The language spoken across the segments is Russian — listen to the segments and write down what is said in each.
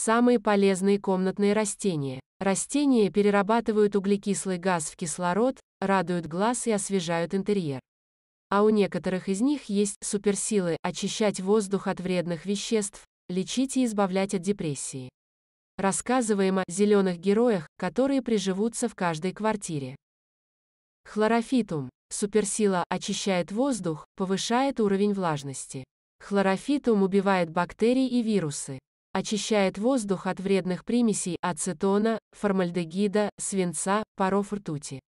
Самые полезные комнатные растения. Растения перерабатывают углекислый газ в кислород, радуют глаз и освежают интерьер. А у некоторых из них есть суперсилы очищать воздух от вредных веществ, лечить и избавлять от депрессии. Рассказываем о зеленых героях, которые приживутся в каждой квартире. Хлорофитум. Суперсила очищает воздух, повышает уровень влажности. Хлорофитум убивает бактерии и вирусы. Очищает воздух от вредных примесей ацетона, формальдегида, свинца, паров ртути.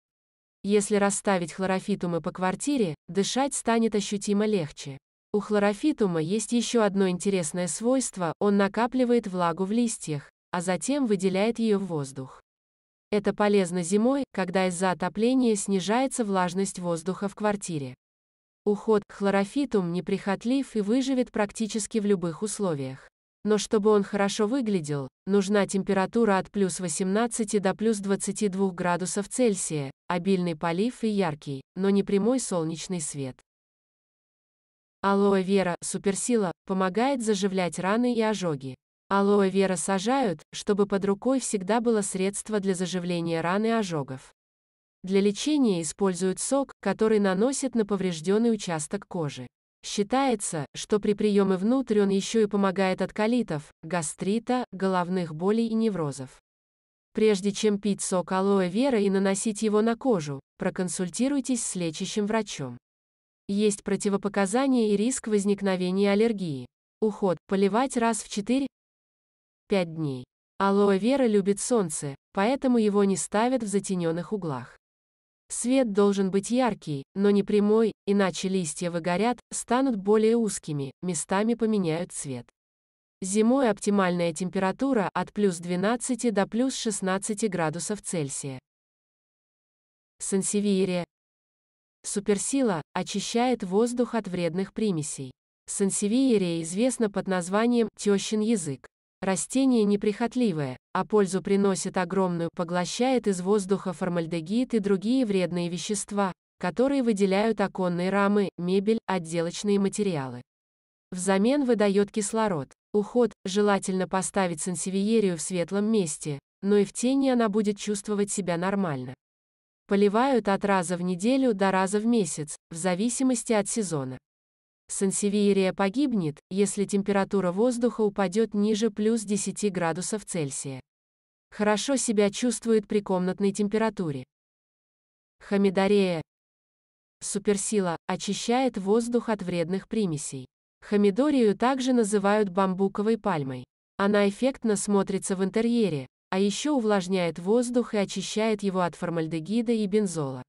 Если расставить хлорофитумы по квартире, дышать станет ощутимо легче. У хлорофитума есть еще одно интересное свойство, он накапливает влагу в листьях, а затем выделяет ее в воздух. Это полезно зимой, когда из-за отопления снижается влажность воздуха в квартире. Уход к хлорофитум неприхотлив и выживет практически в любых условиях. Но чтобы он хорошо выглядел, нужна температура от плюс 18 до плюс 22 градусов Цельсия, обильный полив и яркий, но не прямой солнечный свет. Алоэ вера, суперсила, помогает заживлять раны и ожоги. Алоэ вера сажают, чтобы под рукой всегда было средство для заживления ран и ожогов. Для лечения используют сок, который наносят на поврежденный участок кожи. Считается, что при приеме внутрь он еще и помогает от колитов, гастрита, головных болей и неврозов. Прежде чем пить сок алоэ вера и наносить его на кожу, проконсультируйтесь с лечащим врачом. Есть противопоказания и риск возникновения аллергии. Уход – поливать раз в 4-5 дней. Алоэ вера любит солнце, поэтому его не ставят в затененных углах. Свет должен быть яркий, но не прямой, иначе листья выгорят, станут более узкими, местами поменяют цвет. Зимой оптимальная температура от плюс 12 до плюс 16 градусов Цельсия. Сансевьерия. Суперсила очищает воздух от вредных примесей. Сансевиерия известна под названием «тещин язык». Растение неприхотливое, а пользу приносит огромную, поглощает из воздуха формальдегид и другие вредные вещества, которые выделяют оконные рамы, мебель, отделочные материалы. Взамен выдает кислород. Уход, желательно поставить сенсивиерию в светлом месте, но и в тени она будет чувствовать себя нормально. Поливают от раза в неделю до раза в месяц, в зависимости от сезона. Сансевиерия погибнет, если температура воздуха упадет ниже плюс 10 градусов Цельсия. Хорошо себя чувствует при комнатной температуре. Хамидарея. Суперсила очищает воздух от вредных примесей. Хамидорию также называют бамбуковой пальмой. Она эффектно смотрится в интерьере, а еще увлажняет воздух и очищает его от формальдегида и бензола.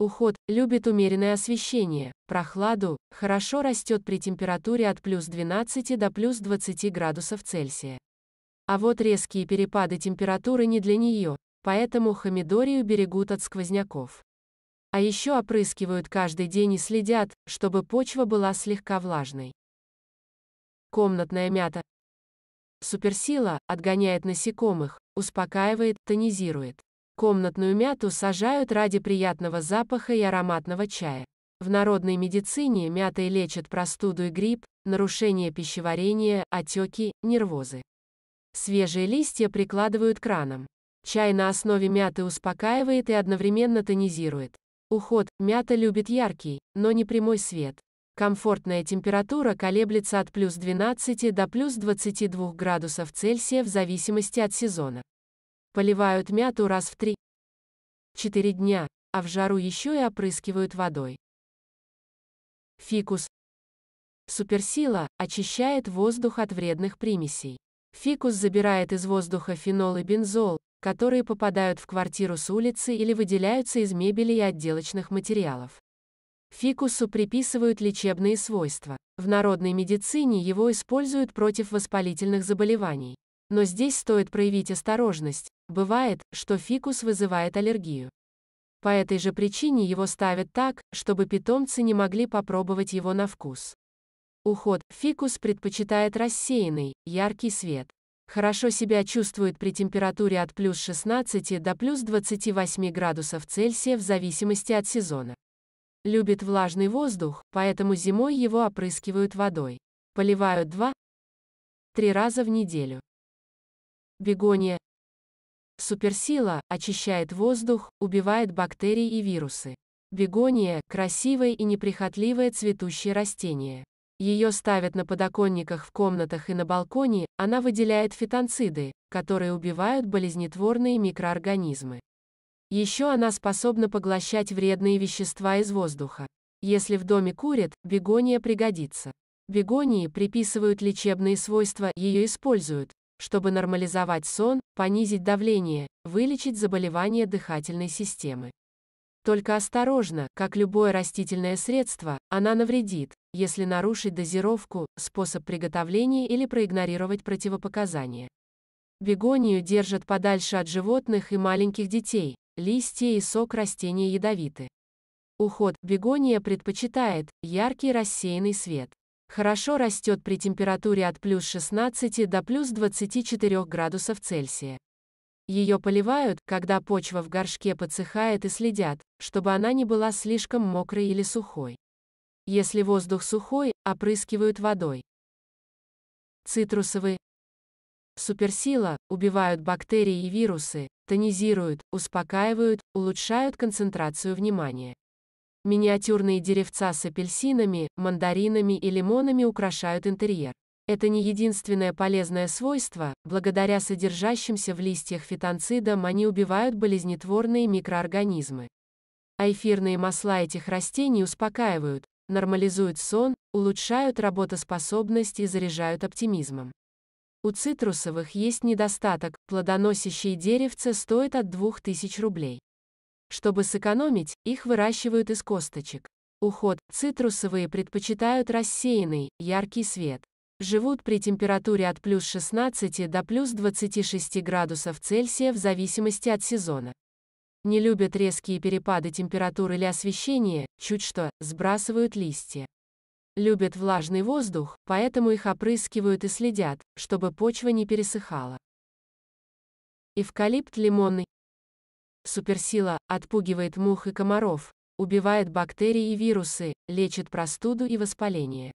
Уход любит умеренное освещение, прохладу, хорошо растет при температуре от плюс 12 до плюс 20 градусов Цельсия. А вот резкие перепады температуры не для нее, поэтому хамидорию берегут от сквозняков. А еще опрыскивают каждый день и следят, чтобы почва была слегка влажной. Комнатная мята. Суперсила, отгоняет насекомых, успокаивает, тонизирует. Комнатную мяту сажают ради приятного запаха и ароматного чая. В народной медицине мятой лечат простуду и грипп, нарушение пищеварения, отеки, нервозы. Свежие листья прикладывают к ранам. Чай на основе мяты успокаивает и одновременно тонизирует. Уход. Мята любит яркий, но не прямой свет. Комфортная температура колеблется от плюс 12 до плюс 22 градусов Цельсия в зависимости от сезона. Поливают мяту раз в три. Четыре дня, а в жару еще и опрыскивают водой. Фикус. Суперсила очищает воздух от вредных примесей. Фикус забирает из воздуха фенол и бензол, которые попадают в квартиру с улицы или выделяются из мебели и отделочных материалов. Фикусу приписывают лечебные свойства. В народной медицине его используют против воспалительных заболеваний. Но здесь стоит проявить осторожность, Бывает, что фикус вызывает аллергию. По этой же причине его ставят так, чтобы питомцы не могли попробовать его на вкус. Уход. Фикус предпочитает рассеянный, яркий свет. Хорошо себя чувствует при температуре от плюс 16 до плюс 28 градусов Цельсия в зависимости от сезона. Любит влажный воздух, поэтому зимой его опрыскивают водой. Поливают 2-3 раза в неделю. Бегония. Суперсила очищает воздух, убивает бактерии и вирусы. Бегония – красивое и неприхотливое цветущее растение. Ее ставят на подоконниках в комнатах и на балконе, она выделяет фитонциды, которые убивают болезнетворные микроорганизмы. Еще она способна поглощать вредные вещества из воздуха. Если в доме курят, бегония пригодится. Бегонии приписывают лечебные свойства, ее используют, чтобы нормализовать сон, понизить давление, вылечить заболевания дыхательной системы. Только осторожно, как любое растительное средство, она навредит, если нарушить дозировку, способ приготовления или проигнорировать противопоказания. Бегонию держат подальше от животных и маленьких детей, листья и сок растения ядовиты. Уход бегония предпочитает яркий рассеянный свет хорошо растет при температуре от плюс 16 до плюс 24 градусов Цельсия. Ее поливают, когда почва в горшке подсыхает и следят, чтобы она не была слишком мокрой или сухой. Если воздух сухой, опрыскивают водой. Цитрусовые суперсила убивают бактерии и вирусы, тонизируют, успокаивают, улучшают концентрацию внимания. Миниатюрные деревца с апельсинами, мандаринами и лимонами украшают интерьер. Это не единственное полезное свойство, благодаря содержащимся в листьях фитонцидам они убивают болезнетворные микроорганизмы. А эфирные масла этих растений успокаивают, нормализуют сон, улучшают работоспособность и заряжают оптимизмом. У цитрусовых есть недостаток, плодоносящие деревце стоят от 2000 рублей. Чтобы сэкономить, их выращивают из косточек. Уход. Цитрусовые предпочитают рассеянный, яркий свет. Живут при температуре от плюс 16 до плюс 26 градусов Цельсия в зависимости от сезона. Не любят резкие перепады температуры или освещения, чуть что, сбрасывают листья. Любят влажный воздух, поэтому их опрыскивают и следят, чтобы почва не пересыхала. Эвкалипт лимонный Суперсила отпугивает мух и комаров, убивает бактерии и вирусы, лечит простуду и воспаление.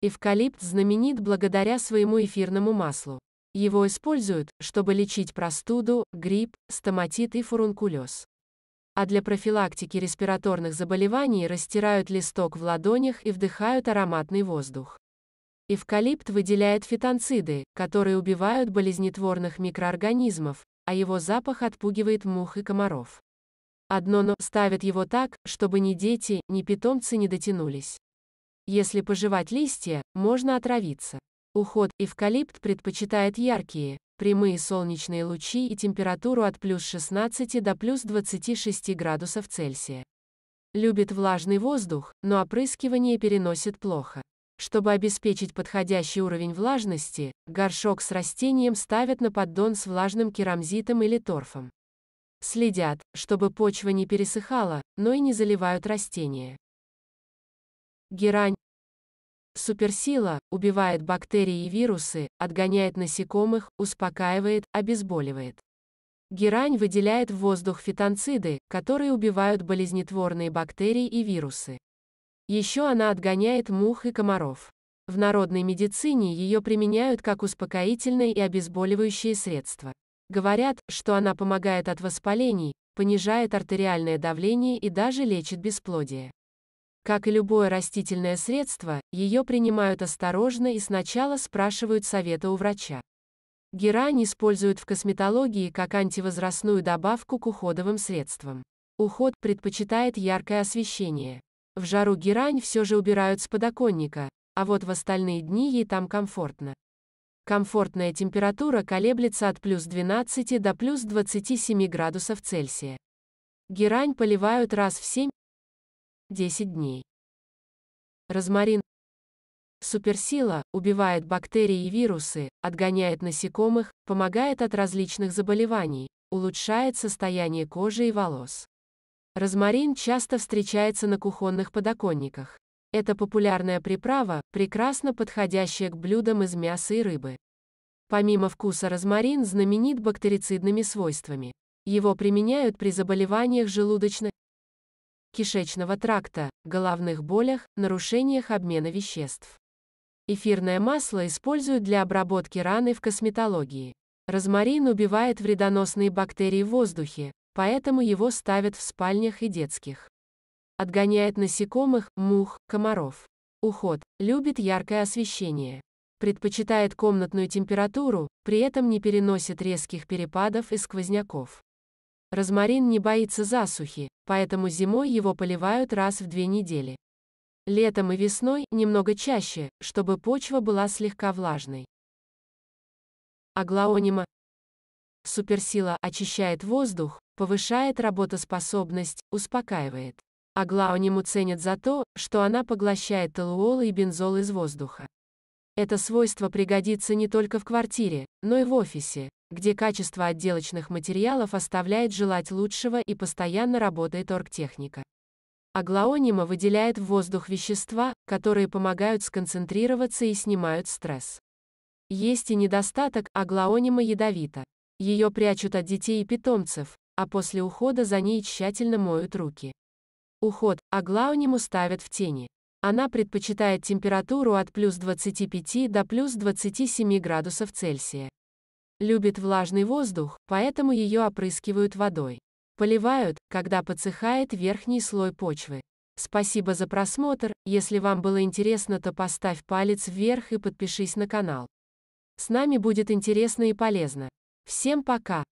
Эвкалипт знаменит благодаря своему эфирному маслу. Его используют, чтобы лечить простуду, грипп, стоматит и фурункулез. А для профилактики респираторных заболеваний растирают листок в ладонях и вдыхают ароматный воздух. Эвкалипт выделяет фитонциды, которые убивают болезнетворных микроорганизмов, а его запах отпугивает мух и комаров. Одно «но» ставят его так, чтобы ни дети, ни питомцы не дотянулись. Если пожевать листья, можно отравиться. Уход эвкалипт предпочитает яркие, прямые солнечные лучи и температуру от плюс 16 до плюс 26 градусов Цельсия. Любит влажный воздух, но опрыскивание переносит плохо. Чтобы обеспечить подходящий уровень влажности, горшок с растением ставят на поддон с влажным керамзитом или торфом. Следят, чтобы почва не пересыхала, но и не заливают растения. Герань. Суперсила убивает бактерии и вирусы, отгоняет насекомых, успокаивает, обезболивает. Герань выделяет в воздух фитонциды, которые убивают болезнетворные бактерии и вирусы. Еще она отгоняет мух и комаров. В народной медицине ее применяют как успокоительное и обезболивающее средство. Говорят, что она помогает от воспалений, понижает артериальное давление и даже лечит бесплодие. Как и любое растительное средство, ее принимают осторожно и сначала спрашивают совета у врача. Герань используют в косметологии как антивозрастную добавку к уходовым средствам. Уход предпочитает яркое освещение. В жару герань все же убирают с подоконника, а вот в остальные дни ей там комфортно. Комфортная температура колеблется от плюс 12 до плюс 27 градусов Цельсия. Герань поливают раз в 7-10 дней. Розмарин. Суперсила, убивает бактерии и вирусы, отгоняет насекомых, помогает от различных заболеваний, улучшает состояние кожи и волос. Розмарин часто встречается на кухонных подоконниках. Это популярная приправа, прекрасно подходящая к блюдам из мяса и рыбы. Помимо вкуса розмарин знаменит бактерицидными свойствами. Его применяют при заболеваниях желудочно-кишечного тракта, головных болях, нарушениях обмена веществ. Эфирное масло используют для обработки раны в косметологии. Розмарин убивает вредоносные бактерии в воздухе, поэтому его ставят в спальнях и детских. Отгоняет насекомых, мух, комаров. Уход. Любит яркое освещение. Предпочитает комнатную температуру, при этом не переносит резких перепадов и сквозняков. Розмарин не боится засухи, поэтому зимой его поливают раз в две недели. Летом и весной немного чаще, чтобы почва была слегка влажной. Аглаонима. Суперсила очищает воздух, повышает работоспособность, успокаивает. Аглаониму ценят за то, что она поглощает толуол и бензол из воздуха. Это свойство пригодится не только в квартире, но и в офисе, где качество отделочных материалов оставляет желать лучшего и постоянно работает оргтехника. Аглаонима выделяет в воздух вещества, которые помогают сконцентрироваться и снимают стресс. Есть и недостаток, аглаонима ядовита. Ее прячут от детей и питомцев, а после ухода за ней тщательно моют руки. Уход, а глауниму ставят в тени. Она предпочитает температуру от плюс 25 до плюс 27 градусов Цельсия. Любит влажный воздух, поэтому ее опрыскивают водой. Поливают, когда подсыхает верхний слой почвы. Спасибо за просмотр, если вам было интересно, то поставь палец вверх и подпишись на канал. С нами будет интересно и полезно. Всем пока!